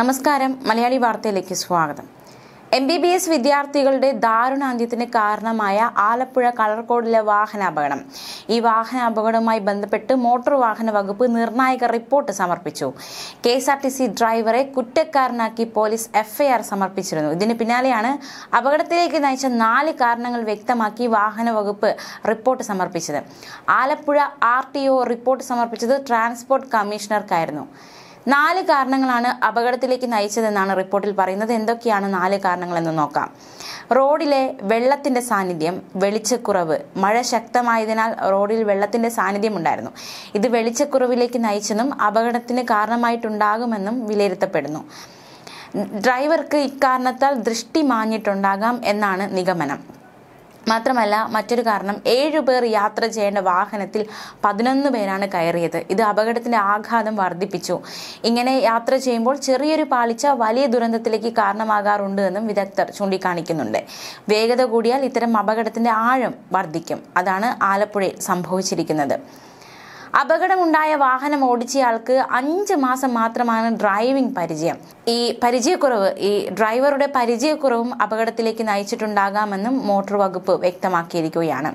നമസ്കാരം മലയാളി വാർത്തയിലേക്ക് സ്വാഗതം എം ബി ബി എസ് വിദ്യാർത്ഥികളുടെ ദാരുണാന്ത്യത്തിന് കാരണമായ ആലപ്പുഴ കളർകോടിലെ വാഹനാപകടം ഈ വാഹനാപകടവുമായി ബന്ധപ്പെട്ട് മോട്ടോർ വാഹന വകുപ്പ് നിർണായക റിപ്പോർട്ട് സമർപ്പിച്ചു K S R T C ഡ്രൈവറെ കുറ്റക്കാരനാക്കി പോലീസ് എഫ്ഐആർ സമർപ്പിച്ചിരുന്നു ഇതിന് പിന്നാലെയാണ് അപകടത്തിലേക്ക് നയിച്ച നാല് കാരണങ്ങൾ വ്യക്തമാക്കി വാഹന വകുപ്പ് റിപ്പോർട്ട് സമർപ്പിച്ചത് ആലപ്പുഴ ആർ റിപ്പോർട്ട് സമർപ്പിച്ചത് ട്രാൻസ്പോർട്ട് കമ്മീഷണർക്കായിരുന്നു നാല് കാരണങ്ങളാണ് അപകടത്തിലേക്ക് നയിച്ചതെന്നാണ് റിപ്പോർട്ടിൽ പറയുന്നത് എന്തൊക്കെയാണ് നാല് കാരണങ്ങളെന്ന് നോക്കാം റോഡിലെ വെള്ളത്തിന്റെ സാന്നിധ്യം വെളിച്ചക്കുറവ് മഴ ശക്തമായതിനാൽ റോഡിൽ വെള്ളത്തിന്റെ സാന്നിധ്യം ഉണ്ടായിരുന്നു ഇത് വെളിച്ചക്കുറവിലേക്ക് നയിച്ചെന്നും അപകടത്തിന് കാരണമായിട്ടുണ്ടാകുമെന്നും വിലയിരുത്തപ്പെടുന്നു ഡ്രൈവർക്ക് ഇക്കാരണത്താൽ ദൃഷ്ടി മാഞ്ഞിട്ടുണ്ടാകാം എന്നാണ് നിഗമനം മാത്രമല്ല മറ്റൊരു കാരണം ഏഴു പേർ യാത്ര ചെയ്യേണ്ട വാഹനത്തിൽ പതിനൊന്ന് പേരാണ് കയറിയത് ഇത് അപകടത്തിന്റെ ആഘാതം വർദ്ധിപ്പിച്ചു ഇങ്ങനെ യാത്ര ചെയ്യുമ്പോൾ ചെറിയൊരു പാളിച്ച വലിയ ദുരന്തത്തിലേക്ക് കാരണമാകാറുണ്ട് എന്നും വിദഗ്ധർ ചൂണ്ടിക്കാണിക്കുന്നുണ്ട് വേഗത കൂടിയാൽ ഇത്തരം അപകടത്തിന്റെ ആഴം വർദ്ധിക്കും അതാണ് ആലപ്പുഴയിൽ സംഭവിച്ചിരിക്കുന്നത് അപകടമുണ്ടായ വാഹനം ഓടിച്ചയാൾക്ക് അഞ്ച് മാസം മാത്രമാണ് ഡ്രൈവിംഗ് പരിചയം ഈ പരിചയക്കുറവ് ഈ ഡ്രൈവറുടെ പരിചയക്കുറവും അപകടത്തിലേക്ക് നയിച്ചിട്ടുണ്ടാകാമെന്നും മോട്ടോർ വകുപ്പ് വ്യക്തമാക്കിയിരിക്കുകയാണ്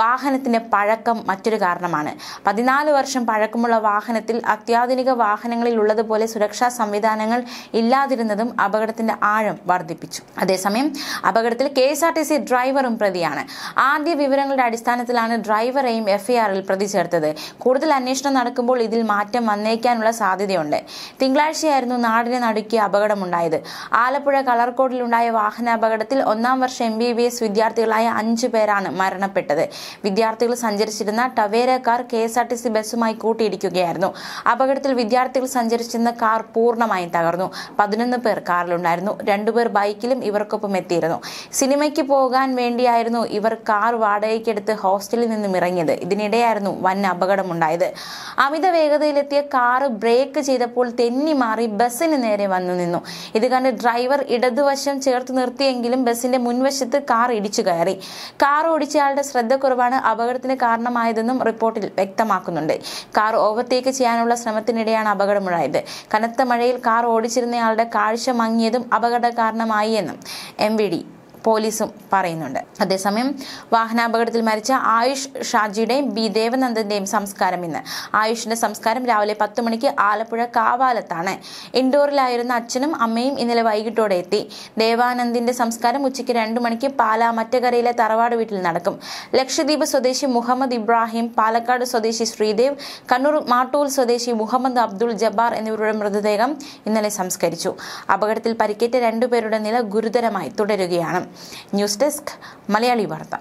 വാഹനത്തിന്റെ പഴക്കം മറ്റൊരു കാരണമാണ് പതിനാല് വർഷം പഴക്കമുള്ള വാഹനത്തിൽ അത്യാധുനിക വാഹനങ്ങളിൽ ഉള്ളതുപോലെ സുരക്ഷാ സംവിധാനങ്ങൾ ഇല്ലാതിരുന്നതും അപകടത്തിന്റെ ആഴം വർദ്ധിപ്പിച്ചു അതേസമയം അപകടത്തിൽ K S R T C ഡ്രൈവറും പ്രതിയാണ് ആദ്യ വിവരങ്ങളുടെ അടിസ്ഥാനത്തിലാണ് ഡ്രൈവറെയും എഫ്ഐആറിൽ പ്രതി ചേർത്തത് കൂടുതൽ അന്വേഷണം നടക്കുമ്പോൾ ഇതിൽ മാറ്റം വന്നേക്കാനുള്ള സാധ്യതയുണ്ട് തിങ്കളാഴ്ചയായിരുന്നു നാടിനെ നടുക്കിയ അപകടമുണ്ടായത് ആലപ്പുഴ കളർക്കോട്ടിലുണ്ടായ വാഹനാപകടത്തിൽ ഒന്നാം വർഷ എം ബി ബി എസ് വിദ്യാർത്ഥികളായ അഞ്ചു പേരാണ് മരണപ്പെട്ടത് വിദ്യാർത്ഥികൾ സഞ്ചരിച്ചിരുന്ന Tavera car K S R T C ബസ്സുമായി കൂട്ടിയിടിക്കുകയായിരുന്നു അപകടത്തിൽ വിദ്യാർത്ഥികൾ സഞ്ചരിച്ചിരുന്ന കാർ പൂർണ്ണമായും തകർന്നു പതിനൊന്ന് പേർ കാറിലുണ്ടായിരുന്നു രണ്ടുപേർ ബൈക്കിലും ഇവർക്കൊപ്പം എത്തിയിരുന്നു സിനിമയ്ക്ക് പോകാൻ വേണ്ടിയായിരുന്നു ഇവർ കാർ വാടകയ്ക്കെടുത്ത് ഹോസ്റ്റലിൽ നിന്നും ഇറങ്ങിയത് ഇതിനിടെയായിരുന്നു വൻ അപകടം ഉണ്ടായത് അമിത വേഗതയിലെത്തിയ കാറ് ബ്രേക്ക് ചെയ്തപ്പോൾ തെന്നി മാറി ബസ്സിന് നേരെ വന്നു നിന്നു ഇത് കണ്ട് ഡ്രൈവർ ഇടതുവശം ചേർത്ത് നിർത്തിയെങ്കിലും ബസ്സിന്റെ മുൻവശത്ത് കാർ ഇടിച്ചു കയറി കാർ ഓടിച്ചയാളുടെ ശ്രദ്ധക്കുറവാണ് അപകടത്തിന് കാരണമായതെന്നും റിപ്പോർട്ടിൽ വ്യക്തമാക്കുന്നുണ്ട് കാർ ഓവർടേക്ക് ചെയ്യാനുള്ള ശ്രമത്തിനിടെയാണ് അപകടമുണ്ടായത് കനത്ത മഴയിൽ കാർ ഓടിച്ചിരുന്നയാളുടെ കാഴ്ച മങ്ങിയതും അപകട കാരണമായി എന്നും എം പോലീസും പറയുന്നുണ്ട് അതേസമയം വാഹനാപകടത്തിൽ മരിച്ച ആയുഷ് ഷാജിയുടെയും ബി ദേവനന്ദന്റെയും സംസ്കാരം ഇന്ന് ആയുഷിന്റെ സംസ്കാരം രാവിലെ പത്ത് മണിക്ക് ആലപ്പുഴ കാവാലത്താണ് ഇൻഡോറിലായിരുന്ന അച്ഛനും അമ്മയും ഇന്നലെ വൈകിട്ടോടെ എത്തി ദേവാനന്ദിന്റെ സംസ്കാരം ഉച്ചയ്ക്ക് രണ്ടു മണിക്ക് പാലാ മറ്റകരയിലെ തറവാട് വീട്ടിൽ നടക്കും ലക്ഷദ്വീപ് സ്വദേശി മുഹമ്മദ് ഇബ്രാഹിം പാലക്കാട് സ്വദേശി ശ്രീദേവ് കണ്ണൂർ മാട്ടൂൽ സ്വദേശി മുഹമ്മദ് അബ്ദുൾ ജബ്ബാർ എന്നിവരുടെ മൃതദേഹം ഇന്നലെ സംസ്കരിച്ചു അപകടത്തിൽ പരിക്കേറ്റ രണ്ടുപേരുടെ നില ഗുരുതരമായി തുടരുകയാണ് ന്യൂസ് ഡെസ്ക് Malía Libertad.